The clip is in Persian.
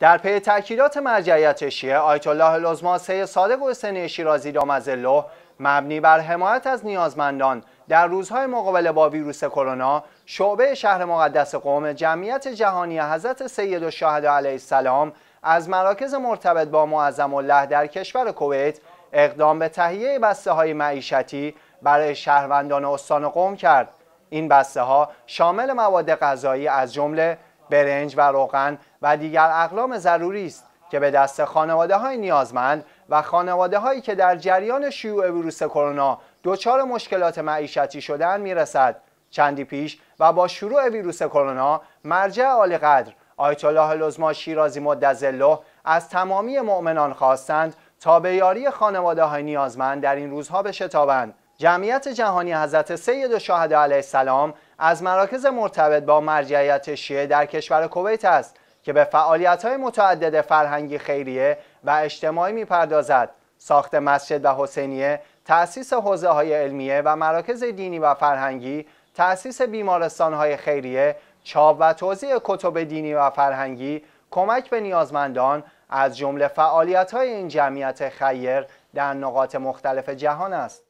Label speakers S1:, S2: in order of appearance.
S1: در پی تأکیدات مرجعیت شیعه آیت الله العظما سید صادق حسینی شیرازی رامزلو مبنی بر حمایت از نیازمندان در روزهای مقابله با ویروس کرونا شعبه شهر مقدس قوم جمعیت جهانی حضرت سید الشهدا علیه السلام از مراکز مرتبط با معظم الله در کشور کویت اقدام به تهیه بسته های معیشتی برای شهروندان استان قوم کرد این بسته ها شامل مواد غذایی از جمله برنج و روغن و دیگر اقلام ضروری است که به دست خانواده های نیازمند و خانواده هایی که در جریان شیوع ویروس کرونا دچار مشکلات معیشتی شدن میرسد چندی پیش و با شروع ویروس کرونا مرجع عالی قدر آیت الله لزما شیرازی مدظله از تمامی مؤمنان خواستند تا به یاری خانواده های نیازمند در این روزها بشتابند جمعیت جهانی حضرت سید و شاهده علیه السلام از مراکز مرتبط با مرجعیت شیعه در کشور کویت است که به فعالیت‌های متعدد فرهنگی خیریه و اجتماعی میپردازد ساخت مسجد و حسینیه تأسیس حوزه های علمیه و مراکز دینی و فرهنگی تأسیس بیمارستان های خیریه چاپ و توزیع کتب دینی و فرهنگی کمک به نیازمندان از جمله فعالیت های این جمعیت خیر در نقاط مختلف جهان است